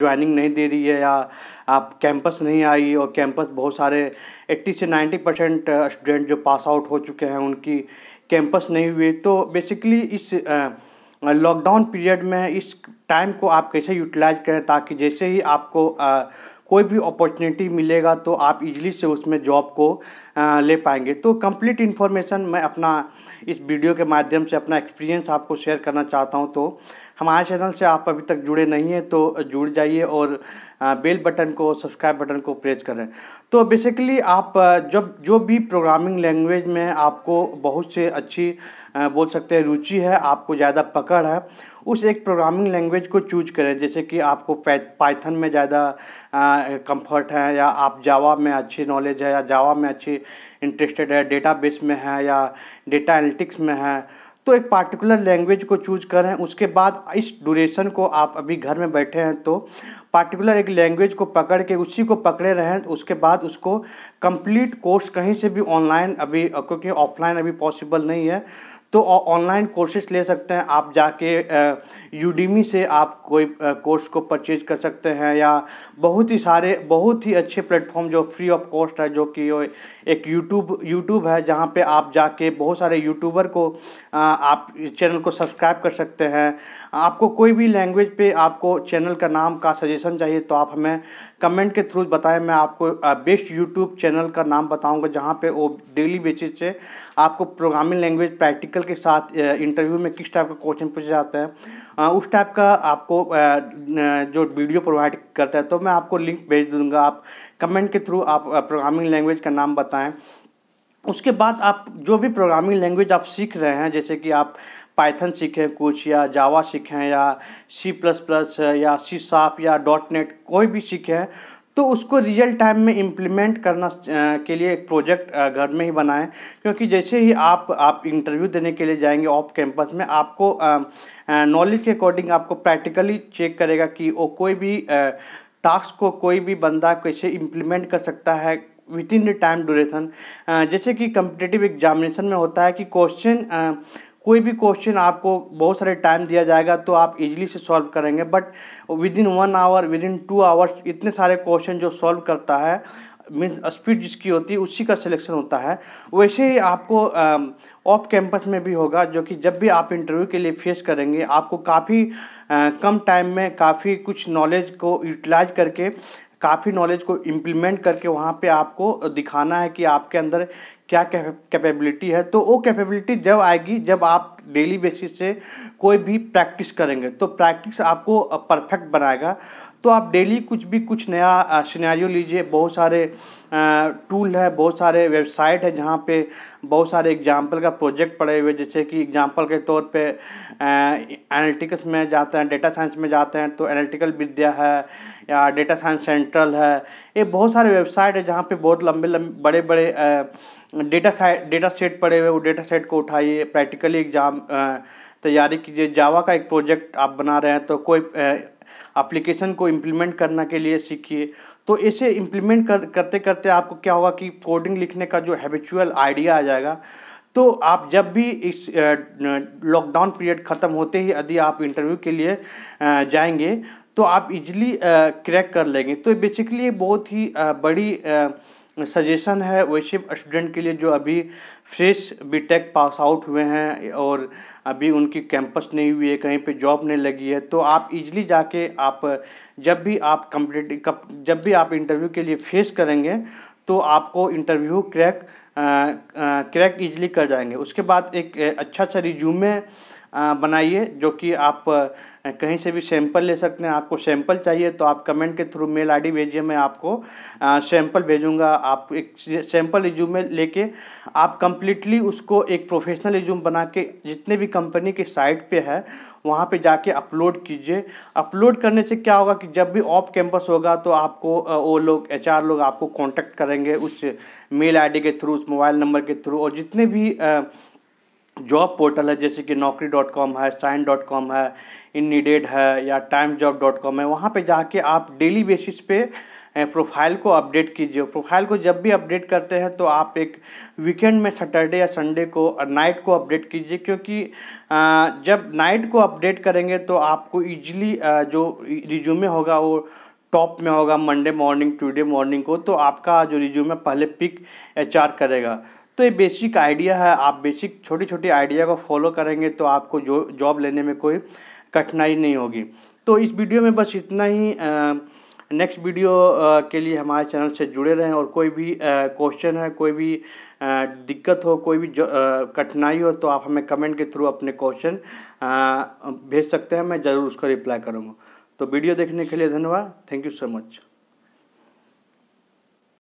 joining नहीं दे रही है या आप कैंपस नहीं आई और कैंपस बहुत सारे 80 से 90 परसेंट स्टूडेंट जो पास आउट हो चुके हैं उनकी कैंपस नहीं हुए तो बेसिकली इस लॉकडाउन uh, पीरियड में इस टाइम को आप कैसे यूटिलाइज करें ताकि जैसे ही आपको आ, uh, कोई भी अपॉर्चुनिटी मिलेगा तो आप इजीली से उसमें जॉब को आ, uh, ले पाएंगे तो कंप्लीट इन्फॉर्मेशन मैं अपना इस वीडियो के माध्यम से अपना एक्सपीरियंस आपको शेयर करना चाहता हूँ तो हमारे चैनल से आप अभी तक जुड़े नहीं हैं तो जुड़ जाइए और बेल बटन को सब्सक्राइब बटन को प्रेस करें तो बेसिकली आप जब जो भी प्रोग्रामिंग लैंग्वेज में आपको बहुत से अच्छी बोल सकते हैं रुचि है आपको ज़्यादा पकड़ है उस एक प्रोग्रामिंग लैंग्वेज को चूज करें जैसे कि आपको पाइथन में ज़्यादा कंफर्ट है या आप जावा में अच्छी नॉलेज है या जावा में अच्छी इंटरेस्टेड है डेटाबेस में है या डेटा एनालिटिक्स में है तो एक पार्टिकुलर लैंग्वेज को चूज करें उसके बाद इस ड्यूरेशन को आप अभी घर में बैठे हैं तो पार्टिकुलर एक लैंग्वेज को पकड़ के उसी को पकड़े रहें तो उसके बाद उसको कंप्लीट कोर्स कहीं से भी ऑनलाइन अभी क्योंकि ऑफलाइन अभी पॉसिबल नहीं है तो ऑनलाइन कोर्सेज ले सकते हैं आप जाके यूडीमी से आप कोई कोर्स को परचेज कर सकते हैं या बहुत ही सारे बहुत ही अच्छे प्लेटफॉर्म जो फ्री ऑफ कॉस्ट है जो कि एक यूट्यूब यूट्यूब है जहाँ पे आप जाके बहुत सारे यूट्यूबर को आप चैनल को सब्सक्राइब कर सकते हैं आपको कोई भी लैंग्वेज पे आपको चैनल का नाम का सजेशन चाहिए तो आप हमें कमेंट के थ्रू बताएं मैं आपको बेस्ट यूट्यूब चैनल का नाम बताऊंगा जहां पे वो डेली बेसिस से आपको प्रोग्रामिंग लैंग्वेज प्रैक्टिकल के साथ इंटरव्यू में किस टाइप का क्वेश्चन पूछा जाता है उस टाइप का आपको जो वीडियो प्रोवाइड करता है तो मैं आपको लिंक भेज दूँगा आप कमेंट के थ्रू आप प्रोग्रामिंग लैंग्वेज का नाम बताएँ उसके बाद आप जो भी प्रोग्रामिंग लैंग्वेज आप सीख रहे हैं जैसे कि आप पाइथन सीखें कुछ या जावा सीखें या सी प्लस प्लस या सी साफ या डॉट नेट कोई भी सीखें तो उसको रियल टाइम में इम्प्लीमेंट करना के लिए एक प्रोजेक्ट घर में ही बनाएं क्योंकि जैसे ही आप आप इंटरव्यू देने के लिए जाएंगे ऑफ कैंपस में आपको नॉलेज के अकॉर्डिंग आपको प्रैक्टिकली चेक करेगा कि वो कोई भी टास्क को कोई भी बंदा कैसे इम्प्लीमेंट कर सकता है within the time duration जैसे कि कम्पिटेटिव एग्जामिनेशन में होता है कि क्वेश्चन कोई भी क्वेश्चन आपको बहुत सारे टाइम दिया जाएगा तो आप इजीली से सॉल्व करेंगे but within one hour within two hours इतने सारे क्वेश्चन जो सॉल्व करता है मीन स्पीड जिसकी होती है उसी का सिलेक्शन होता है वैसे ही आपको ऑफ कैंपस में भी होगा जो कि जब भी आप इंटरव्यू के लिए फेस करेंगे आपको काफ़ी कम टाइम में काफ़ी कुछ नॉलेज को यूटिलाइज करके काफ़ी नॉलेज को इम्प्लीमेंट करके वहाँ पे आपको दिखाना है कि आपके अंदर क्या कैपेबिलिटी है तो वो कैपेबिलिटी जब आएगी जब आप डेली बेसिस से कोई भी प्रैक्टिस करेंगे तो प्रैक्टिस आपको परफेक्ट बनाएगा तो आप डेली कुछ भी कुछ नया सिनेरियो लीजिए बहुत सारे टूल है बहुत सारे वेबसाइट है जहाँ पे बहुत सारे एग्जाम्पल का प्रोजेक्ट पड़े हुए जैसे कि एग्जाम्पल के तौर पे एनालिटिक्स में जाते हैं डेटा साइंस में जाते हैं तो एनालिटिकल विद्या है या डेटा साइंस सेंट्रल है ये बहुत सारे वेबसाइट है जहाँ पे बहुत लंबे लंबे बड़े बड़े डेटा साइट डेटा सेट पड़े हुए वो डेटा सेट को उठाइए प्रैक्टिकली एग्जाम तैयारी कीजिए जावा का एक प्रोजेक्ट आप बना रहे हैं तो कोई एप्लीकेशन को इम्प्लीमेंट करने के लिए सीखिए तो इसे इम्प्लीमेंट कर करते करते आपको क्या होगा कि कोडिंग लिखने का जो हैबिचुअल आइडिया आ जाएगा तो आप जब भी इस लॉकडाउन पीरियड ख़त्म होते ही यदि आप इंटरव्यू के लिए जाएंगे तो आप इजली क्रैक कर लेंगे तो बेसिकली बहुत ही बड़ी सजेशन है वैसे स्टूडेंट के लिए जो अभी फ्रेश बीटेक पास आउट हुए हैं और अभी उनकी कैंपस नहीं हुई है कहीं पे जॉब नहीं लगी है तो आप इजली जाके आप जब भी आप कम्प्लीट जब भी आप इंटरव्यू के लिए फेस करेंगे तो आपको इंटरव्यू क्रैक क्रैक इजीली कर जाएंगे उसके बाद एक अच्छा सा रिज्यूमे बनाइए जो कि आप कहीं से भी सैंपल ले सकते हैं आपको सैंपल चाहिए तो आप कमेंट के थ्रू मेल आईडी भेजिए मैं आपको सैंपल भेजूंगा आप एक सैंपल में लेके आप कम्प्लीटली उसको एक प्रोफेशनल रिज्यूम बना के जितने भी कंपनी के साइट पे है वहाँ पे जाके अपलोड कीजिए अपलोड करने से क्या होगा कि जब भी ऑफ कैंपस होगा तो आपको वो लोग एच लोग आपको कॉन्टैक्ट करेंगे उस मेल आई के थ्रू उस मोबाइल नंबर के थ्रू और जितने भी जॉब पोर्टल है जैसे कि नौकरी डॉट कॉम है साइन डॉट कॉम है इन नीडेड है या टाइम जॉब डॉट कॉम है वहाँ पर जाके आप डेली बेसिस पे प्रोफाइल को अपडेट कीजिए प्रोफाइल को जब भी अपडेट करते हैं तो आप एक वीकेंड में सैटरडे या संडे को नाइट को अपडेट कीजिए क्योंकि जब नाइट को अपडेट करेंगे तो आपको ईजिली जो रिज्यूमे होगा वो टॉप में होगा मंडे मॉर्निंग ट्यूडे मॉर्निंग को तो आपका जो रिज्यूमे पहले पिक एच करेगा तो ये बेसिक आइडिया है आप बेसिक छोटी छोटी आइडिया को फॉलो करेंगे तो आपको जो जॉब लेने में कोई कठिनाई नहीं होगी तो इस वीडियो में बस इतना ही नेक्स्ट वीडियो के लिए हमारे चैनल से जुड़े रहें और कोई भी क्वेश्चन है कोई भी दिक्कत हो कोई भी कठिनाई हो तो आप हमें कमेंट के थ्रू अपने क्वेश्चन भेज सकते हैं मैं ज़रूर उसका रिप्लाई करूँगा तो वीडियो देखने के लिए धन्यवाद थैंक यू सो मच